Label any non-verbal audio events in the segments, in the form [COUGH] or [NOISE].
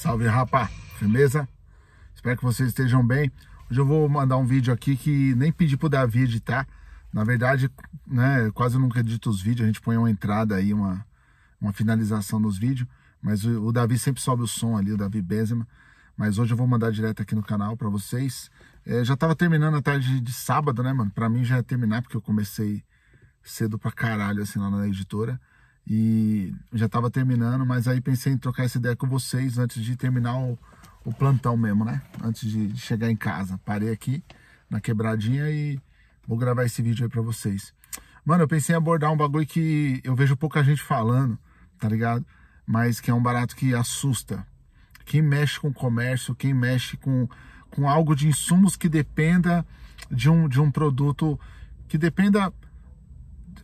Salve, rapá! Firmeza? Espero que vocês estejam bem. Hoje eu vou mandar um vídeo aqui que nem pedi pro Davi editar. Na verdade, né, quase nunca edito os vídeos, a gente põe uma entrada aí, uma, uma finalização dos vídeos. Mas o, o Davi sempre sobe o som ali, o Davi Bezema. Mas hoje eu vou mandar direto aqui no canal para vocês. É, já tava terminando a tarde de sábado, né, mano? Pra mim já ia terminar, porque eu comecei cedo pra caralho, assim, lá na editora e já estava terminando, mas aí pensei em trocar essa ideia com vocês antes de terminar o, o plantão mesmo, né? Antes de, chegar em casa. Parei aqui na quebradinha e vou gravar esse vídeo aí para vocês. Mano, eu pensei em abordar um bagulho que eu vejo pouca gente falando, tá ligado? Mas que é um barato que assusta. Quem mexe com comércio, quem mexe com, com algo de insumos que dependa de um, de um produto que dependa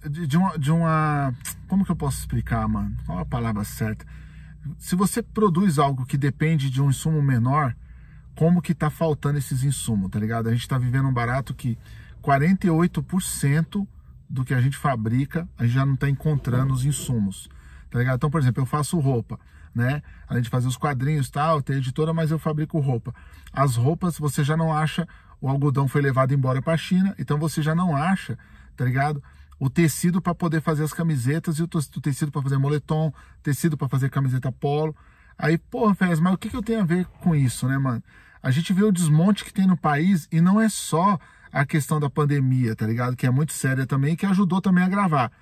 de, de, uma, de uma. Como que eu posso explicar, mano? Qual a palavra certa? Se você produz algo que depende de um insumo menor, como que tá faltando esses insumos, tá ligado? A gente tá vivendo um barato que 48% do que a gente fabrica, a gente já não tá encontrando os insumos, tá ligado? Então, por exemplo, eu faço roupa, né? Além de fazer os quadrinhos e tal, tem editora, mas eu fabrico roupa. As roupas você já não acha, o algodão foi levado embora para a China, então você já não acha, tá ligado? o tecido para poder fazer as camisetas e o tecido para fazer moletom, tecido para fazer camiseta polo. Aí, porra, Fez, mas o que, que eu tenho a ver com isso, né, mano? A gente vê o desmonte que tem no país e não é só a questão da pandemia, tá ligado? Que é muito séria também e que ajudou também a gravar.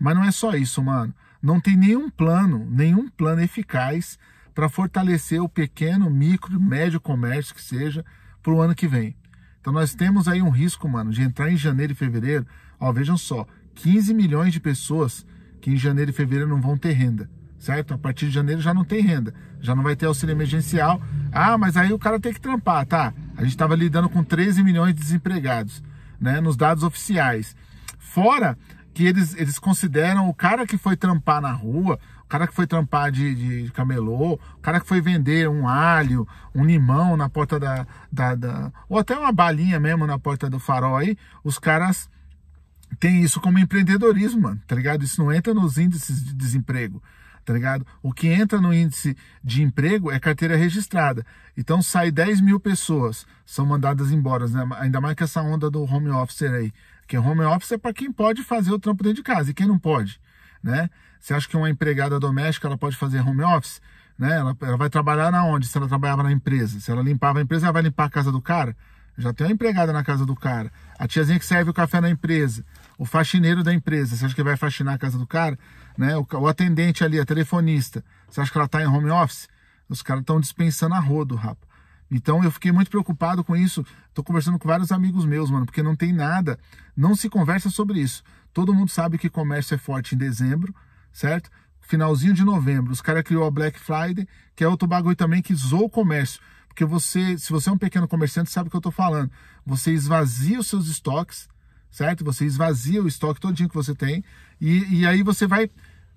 Mas não é só isso, mano. Não tem nenhum plano, nenhum plano eficaz para fortalecer o pequeno, micro, médio comércio que seja para o ano que vem. Então nós temos aí um risco, mano, de entrar em janeiro e fevereiro Ó, vejam só, 15 milhões de pessoas que em janeiro e fevereiro não vão ter renda, certo? A partir de janeiro já não tem renda, já não vai ter auxílio emergencial. Ah, mas aí o cara tem que trampar, tá? A gente estava lidando com 13 milhões de desempregados, né? Nos dados oficiais. Fora que eles, eles consideram o cara que foi trampar na rua, o cara que foi trampar de, de camelô, o cara que foi vender um alho, um limão na porta da, da, da. ou até uma balinha mesmo na porta do farol aí, os caras tem isso como empreendedorismo, mano, tá ligado? Isso não entra nos índices de desemprego, tá ligado? O que entra no índice de emprego é carteira registrada. Então sai 10 mil pessoas, são mandadas embora, né? ainda mais que essa onda do home office aí. Porque home office é para quem pode fazer o trampo dentro de casa e quem não pode, né? Você acha que uma empregada doméstica ela pode fazer home office? Né? Ela, ela vai trabalhar na onde? Se ela trabalhava na empresa, se ela limpava a empresa, ela vai limpar a casa do cara? Já tem uma empregada na casa do cara. A tiazinha que serve o café na empresa. O faxineiro da empresa. Você acha que vai faxinar a casa do cara? Né? O, o atendente ali, a telefonista. Você acha que ela está em home office? Os caras estão dispensando a rodo, rapaz. Então eu fiquei muito preocupado com isso. Tô conversando com vários amigos meus, mano, porque não tem nada. Não se conversa sobre isso. Todo mundo sabe que comércio é forte em dezembro, certo? Finalzinho de novembro. Os caras criou a Black Friday, que é outro bagulho também que zoou o comércio. Porque você, se você é um pequeno comerciante, sabe o que eu estou falando. Você esvazia os seus estoques, certo? Você esvazia o estoque todinho que você tem e, e aí você vai,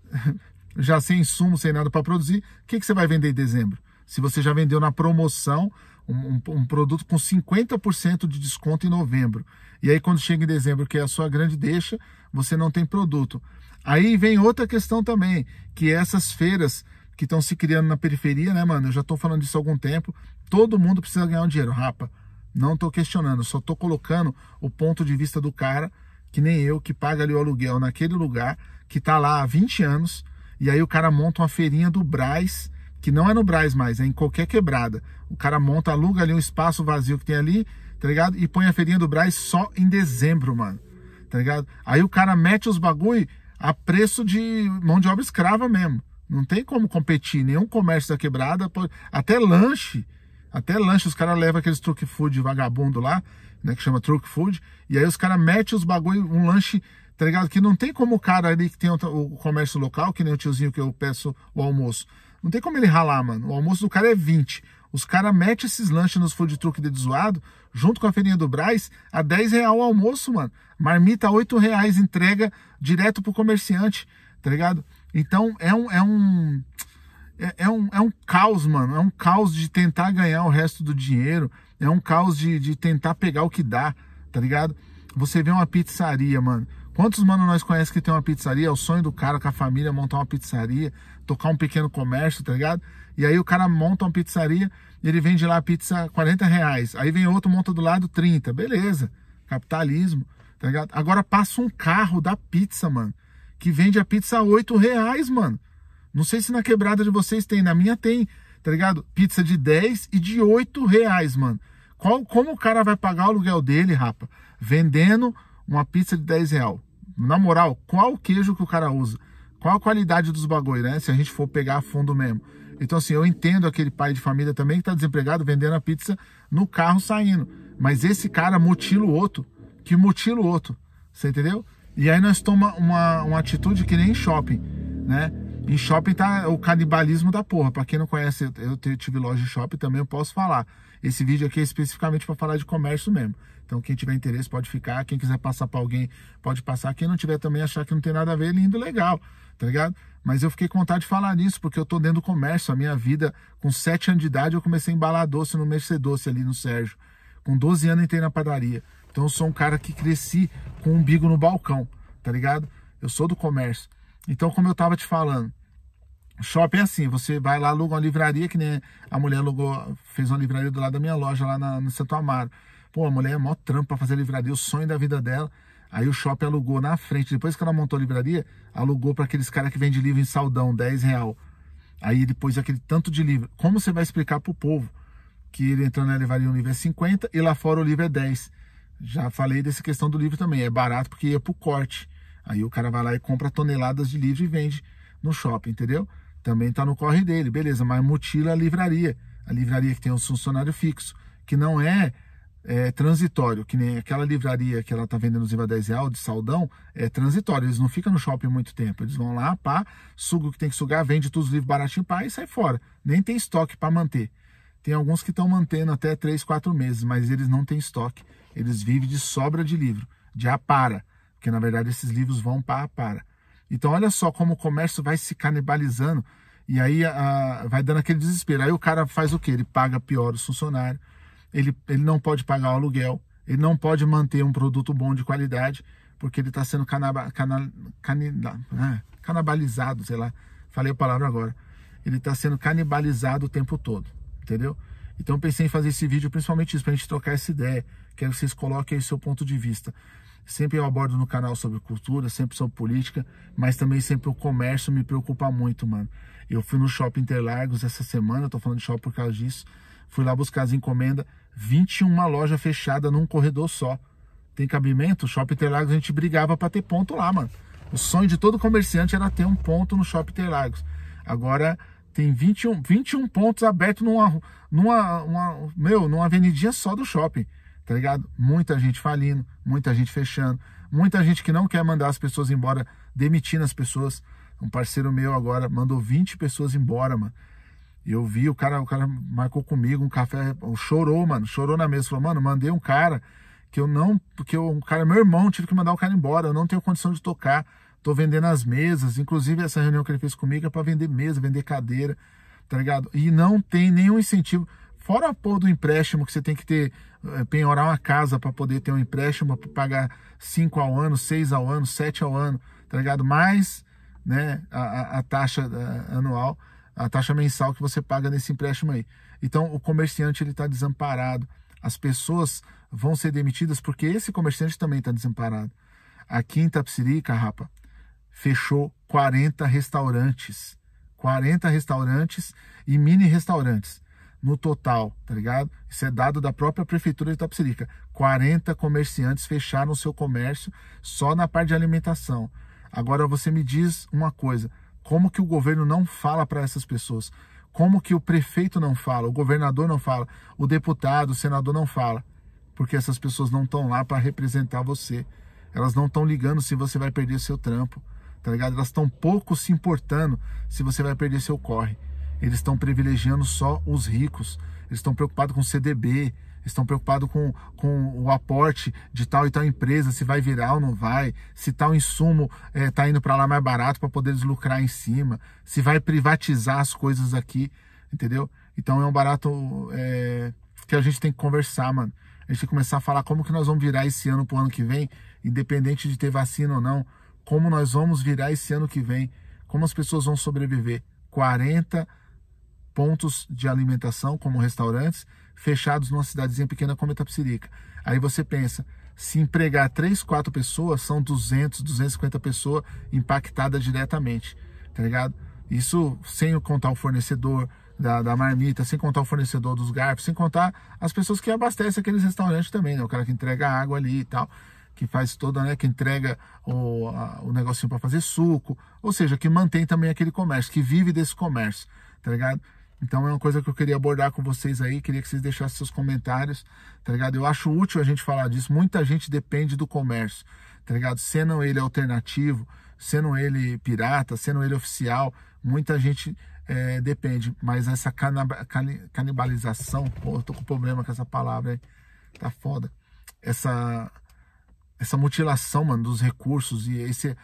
[LAUGHS] já sem insumo, sem nada para produzir, o que, que você vai vender em dezembro? Se você já vendeu na promoção um, um, um produto com 50% de desconto em novembro, e aí quando chega em dezembro, que é a sua grande deixa, você não tem produto. Aí vem outra questão também, que essas feiras que estão se criando na periferia, né, mano? Eu já estou falando disso há algum tempo. Todo mundo precisa ganhar um dinheiro, rapa. Não estou questionando, só estou colocando o ponto de vista do cara, que nem eu, que paga ali o aluguel naquele lugar, que está lá há 20 anos, e aí o cara monta uma feirinha do Braz, que não é no Braz mais, é em qualquer quebrada. O cara monta, aluga ali um espaço vazio que tem ali, tá ligado? E põe a feirinha do Braz só em dezembro, mano. Tá ligado? Aí o cara mete os bagulho a preço de mão de obra escrava mesmo. Não tem como competir, nenhum comércio da quebrada, até lanche até lanche, os caras levam aqueles truck food vagabundo lá, né? Que chama truck food. E aí os caras metem os bagulho, um lanche, tá ligado? Que não tem como o cara ali que tem o comércio local, que nem o tiozinho que eu peço o almoço. Não tem como ele ralar, mano. O almoço do cara é 20. Os caras metem esses lanches nos food truck de zoado, junto com a feirinha do Braz, a 10 real o almoço, mano. Marmita 8 reais, entrega direto pro comerciante, tá ligado? Então é um, é um, é, é, um, é um caos, mano. É um caos de tentar ganhar o resto do dinheiro. É um caos de, de tentar pegar o que dá, tá ligado? Você vê uma pizzaria, mano. Quantos mano nós conhecemos que tem uma pizzaria? É o sonho do cara com a família montar uma pizzaria, tocar um pequeno comércio, tá ligado? E aí o cara monta uma pizzaria, ele vende lá a pizza 40 reais. Aí vem outro, monta do lado 30. Beleza. Capitalismo, tá ligado? Agora passa um carro da pizza, mano, que vende a pizza 8 reais, mano. Não sei se na quebrada de vocês tem, na minha tem, tá ligado? Pizza de 10 e de 8 reais, mano. Qual, como o cara vai pagar o aluguel dele, rapa? Vendendo uma pizza de 10 real. Na moral, qual o queijo que o cara usa? Qual a qualidade dos bagulho, né? Se a gente for pegar a fundo mesmo. Então, assim, eu entendo aquele pai de família também que tá desempregado vendendo a pizza no carro saindo. Mas esse cara mutila o outro, que mutila o outro. Você entendeu? E aí nós tomamos uma, uma atitude que nem shopping, né? Em shopping tá o canibalismo da porra. Pra quem não conhece, eu tive loja de shopping também, eu posso falar. Esse vídeo aqui é especificamente para falar de comércio mesmo. Então quem tiver interesse pode ficar, quem quiser passar para alguém pode passar. Quem não tiver também achar que não tem nada a ver, lindo, legal, tá ligado? Mas eu fiquei com vontade de falar nisso, porque eu tô dentro do comércio. A minha vida, com 7 anos de idade, eu comecei a embalar doce no Mercê Doce ali no Sérgio. Com 12 anos entrei na padaria. Então eu sou um cara que cresci com um umbigo no balcão, tá ligado? Eu sou do comércio. Então, como eu estava te falando, shopping é assim, você vai lá, aluga uma livraria, que nem a mulher alugou, fez uma livraria do lado da minha loja lá na, no Santo Amaro. Pô, a mulher é mó trampa para fazer livraria, o sonho da vida dela. Aí o shopping alugou na frente, depois que ela montou a livraria, alugou para aqueles caras que vendem livro em saldão, 10 real. Aí depois aquele tanto de livro. Como você vai explicar para o povo que ele entrando na livraria um livro é 50 e lá fora o livro é 10? Já falei dessa questão do livro também, é barato porque ia para o corte. Aí o cara vai lá e compra toneladas de livro e vende no shopping, entendeu? Também está no corre dele, beleza, mas mutila a livraria. A livraria que tem um funcionário fixo, que não é, é transitório, que nem aquela livraria que ela está vendendo os IVA 10 real de saldão, é transitório, eles não ficam no shopping muito tempo. Eles vão lá, pá, suga o que tem que sugar, vende todos os livros baratinho, pá, e sai fora. Nem tem estoque para manter. Tem alguns que estão mantendo até 3, 4 meses, mas eles não têm estoque. Eles vivem de sobra de livro, de apara porque na verdade esses livros vão para para. Então olha só como o comércio vai se canibalizando e aí a, vai dando aquele desespero. Aí o cara faz o quê? Ele paga pior os funcionários, ele, ele não pode pagar o aluguel, ele não pode manter um produto bom de qualidade, porque ele está sendo canaba, cana, canida, né? canibalizado, sei lá, falei a palavra agora. Ele está sendo canibalizado o tempo todo, entendeu? Então pensei em fazer esse vídeo principalmente isso, para a gente trocar essa ideia. Quero que vocês coloquem aí seu ponto de vista. Sempre eu abordo no canal sobre cultura, sempre sobre política, mas também sempre o comércio me preocupa muito, mano. Eu fui no Shopping Interlagos essa semana, tô falando de shopping por causa disso. Fui lá buscar as encomendas, 21 loja fechada num corredor só. Tem cabimento? Shopping Interlagos a gente brigava para ter ponto lá, mano. O sonho de todo comerciante era ter um ponto no Shopping Interlagos. Agora tem 21, 21 pontos abertos numa, numa, uma, meu, numa avenidinha só do shopping tá ligado? Muita gente falindo, muita gente fechando, muita gente que não quer mandar as pessoas embora, demitindo as pessoas. Um parceiro meu agora mandou 20 pessoas embora, mano. eu vi, o cara, o cara marcou comigo um café, chorou, mano, chorou na mesa, falou: "Mano, mandei um cara que eu não, porque o um cara meu irmão, tive que mandar o cara embora, eu não tenho condição de tocar, tô vendendo as mesas, inclusive essa reunião que ele fez comigo é para vender mesa, vender cadeira, tá ligado? E não tem nenhum incentivo, fora a porra do empréstimo que você tem que ter é, penhorar uma casa para poder ter um empréstimo para pagar 5 ao ano, 6 ao ano, 7 ao ano, tá ligado? Mais né, a, a, taxa é, anual, a taxa mensal que você paga nesse empréstimo aí. Então o comerciante ele está desamparado. As pessoas vão ser demitidas porque esse comerciante também está desamparado. Aqui em Tapsirica, rapa, fechou 40 restaurantes. 40 restaurantes e mini restaurantes no total, tá ligado? Isso é dado da própria prefeitura de Itapsirica. 40 comerciantes fecharam seu comércio só na parte de alimentação. Agora você me diz uma coisa, como que o governo não fala para essas pessoas? Como que o prefeito não fala, o governador não fala, o deputado, o senador não fala? Porque essas pessoas não estão lá para representar você. Elas não estão ligando se você vai perder seu trampo, tá ligado? Elas estão pouco se importando se você vai perder seu corre eles estão privilegiando só os ricos, eles estão preocupados com o CDB, estão preocupados com, com o aporte de tal e tal empresa, se vai virar ou não vai, se tal insumo está eh, é, indo para lá mais barato para poder lucrar em cima, se vai privatizar as coisas aqui, entendeu? Então é um barato é, que a gente tem que conversar, mano. A gente tem que começar a falar como que nós vamos virar esse ano para o ano que vem, independente de ter vacina ou não, como nós vamos virar esse ano que vem, como as pessoas vão sobreviver. 40 pontos de alimentação, como restaurantes, fechados numa cidadezinha pequena como Itapsirica. Aí você pensa, se empregar 3, 4 pessoas, são 200, 250 pessoas impactadas diretamente, tá ligado? Isso sem contar o fornecedor da, da marmita, sem contar o fornecedor dos garfos, sem contar as pessoas que abastecem aqueles restaurantes também, né? O cara que entrega água ali e tal, que faz toda, né? Que entrega o, a, o negocinho para fazer suco, ou seja, que mantém também aquele comércio, que vive desse comércio, tá ligado? Então é uma coisa que eu queria abordar com vocês aí, queria que vocês deixassem seus comentários, tá ligado? Eu acho útil a gente falar disso. Muita gente depende do comércio, tá ligado? Sendo ele alternativo, sendo ele pirata, sendo ele oficial, muita gente é, depende. Mas essa canibalização, pô, eu tô com problema com essa palavra, aí, Tá foda. Essa essa mutilação, mano, dos recursos e esse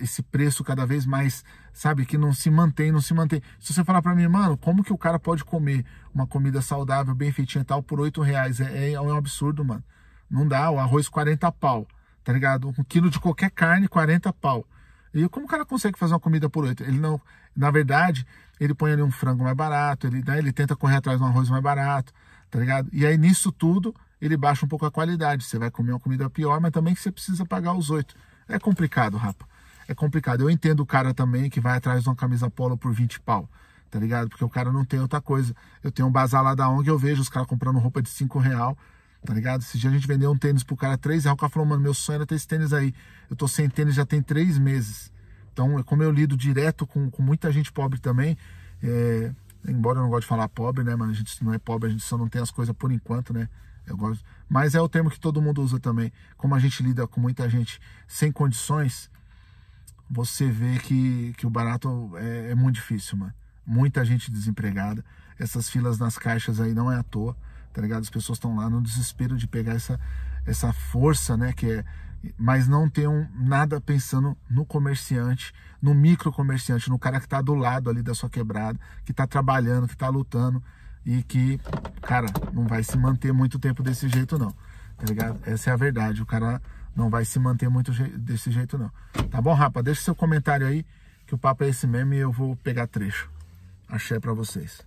esse preço cada vez mais sabe? Que não se mantém, não se mantém. Se você falar para mim, mano, como que o cara pode comer uma comida saudável, bem feitinha e tal, por 8 reais? É, é, é um absurdo, mano. Não dá, o arroz 40 pau, tá ligado? Um quilo de qualquer carne, 40 pau. E como o cara consegue fazer uma comida por 8? Ele não, na verdade, ele põe ali um frango mais barato, ele, né, ele tenta correr atrás de um arroz mais barato, tá ligado? E aí nisso tudo, ele baixa um pouco a qualidade. Você vai comer uma comida pior, mas também que você precisa pagar os 8. É complicado, rapaz é complicado. Eu entendo o cara também que vai atrás de uma camisa polo por 20 pau, tá ligado? Porque o cara não tem outra coisa. Eu tenho um bazar lá da ONG, eu vejo os caras comprando roupa de 5 real, tá ligado? Esse dia a gente vendeu um tênis pro cara 3 reais, o cara falou, mano, meu sonho era ter esse tênis aí. Eu tô sem tênis já tem 3 meses. Então, é como eu lido direto com, com muita gente pobre também, é... embora eu não gosto de falar pobre, né, mano? A gente não é pobre, a gente só não tem as coisas por enquanto, né? Eu gosto... Mas é o termo que todo mundo usa também. Como a gente lida com muita gente sem condições, você vê que, que o barato é, é muito difícil, mano. Muita gente desempregada. Essas filas nas caixas aí não é à toa, tá ligado? As pessoas estão lá no desespero de pegar essa, essa força, né? Que é, mas não tem um, nada pensando no comerciante, no micro comerciante, no cara que tá do lado ali da sua quebrada, que tá trabalhando, que tá lutando e que, cara, não vai se manter muito tempo desse jeito, não. Tá ligado? Essa é a verdade. O cara não vai se manter muito desse jeito não. Tá bom, rapa? Deixa seu comentário aí, que o papo é esse mesmo e eu vou pegar trecho. Axé para vocês.